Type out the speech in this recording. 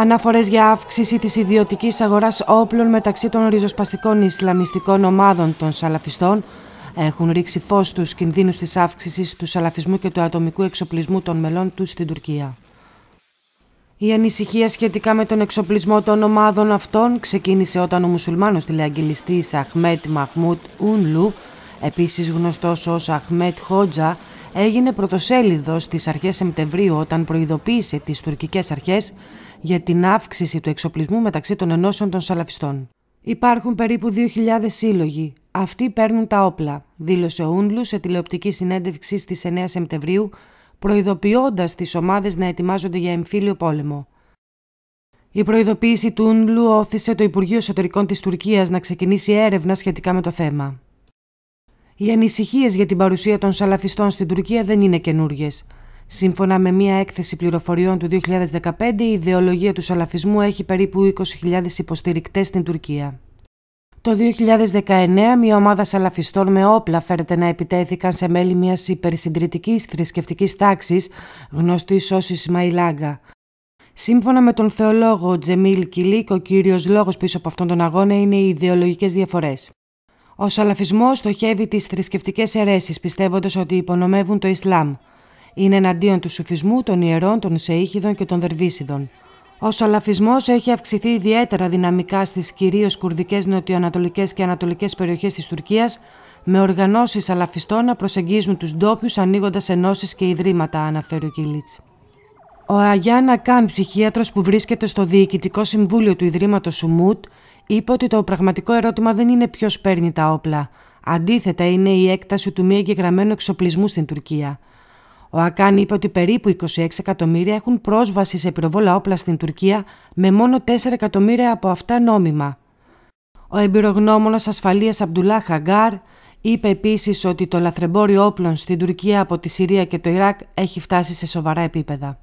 Αναφορές για αύξηση της ιδιωτικής αγοράς όπλων μεταξύ των ριζοσπαστικών Ισλαμιστικών ομάδων των Σαλαφιστών έχουν ρίξει φως στους κινδύνους της αύξησης του Σαλαφισμού και του ατομικού εξοπλισμού των μελών τους στην Τουρκία. Η ανησυχία σχετικά με τον εξοπλισμό των ομάδων αυτών ξεκίνησε όταν ο μουσουλμάνος τηλεαγγελιστής Αχμέτ Μαχμούτ Ουνλου, επίσης γνωστός ως Αχμέτ Χότζα, έγινε πρωτοσέλιδος στις αρχές Σεπτεμβρίου όταν προειδοποίησε τις τουρκικές αρχές για την αύξηση του εξοπλισμού μεταξύ των ενώσεων των Σαλαφιστών. Υπάρχουν περίπου 2.000 σύλλογοι. Αυτοί παίρνουν τα όπλα, δήλωσε ο Ούντλου σε τηλεοπτική συνέντευξη στις 9 Σεπτεμβρίου, προειδοποιώντας τις ομάδες να ετοιμάζονται για εμφύλιο πόλεμο. Η προειδοποίηση του Ούντλου όθησε το Υπουργείο Εσωτερικών της Τουρκίας να ξεκινήσει έρευνα σχετικά με το θέμα. Οι ανησυχίες για την παρουσία των σαλαφιστών στην Τουρκία δεν είναι καινούριε. Σύμφωνα με μία έκθεση πληροφοριών του 2015, η ιδεολογία του σαλαφισμού έχει περίπου 20.000 υποστηρικτές στην Τουρκία. Το 2019, μια ομάδα σαλαφιστών με όπλα φέρεται να επιτέθηκαν σε μέλη μιας υπερσυντηρητικής θρησκευτικής τάξης, γνωστή ως Ισμαϊλάγκα. Σύμφωνα με τον θεολόγο Τζεμίλ Κιλίκ, ο κύριος λόγος πίσω από αυτόν τον αγώνα είναι οι ιδεολογικές διαφορές. Ο Σαλαφισμός στοχεύει τις θρησκευτικές αιρέσεις, πιστεύοντας ότι υπονομεύουν το Ισλάμ. Είναι εναντίον του Σουφισμού, των ιερών, των Σεΐχιδων και των Δερβίσιδων. Ο Σαλαφισμός έχει αυξηθεί ιδιαίτερα δυναμικά στις κυρίως κουρδικές νοτιοανατολικές και ανατολικές περιοχές της Τουρκίας, με οργανώσεις Σαλαφιστών να προσεγγίζουν τους ντόπιους ανοίγοντας ενώσεις και ιδρύματα, αναφέρει ο Κίλιτς. Ο Αγιάννα Καν, ψυχίατρος που βρίσκεται στο Διοικητικό Συμβούλιο του Ιδρύματος Σουμούτ, είπε ότι το πραγματικό ερώτημα δεν είναι ποιος παίρνει τα όπλα. Αντίθετα, είναι η έκταση του μη εγγεγραμμένου εξοπλισμού στην Τουρκία. Ο Ακάν είπε ότι περίπου 26 εκατομμύρια έχουν πρόσβαση σε πυροβόλα όπλα στην Τουρκία, με μόνο 4 εκατομμύρια από αυτά νόμιμα. Ο εμπειρογνώμονας ασφαλείας Αμπτουλά Χαγκάρ είπε επίσης ότι το λαθρεμπόριο όπλων στην Τουρκία από τη Συρία και το Ιράκ έχει φτάσει σε σοβαρά επίπεδα.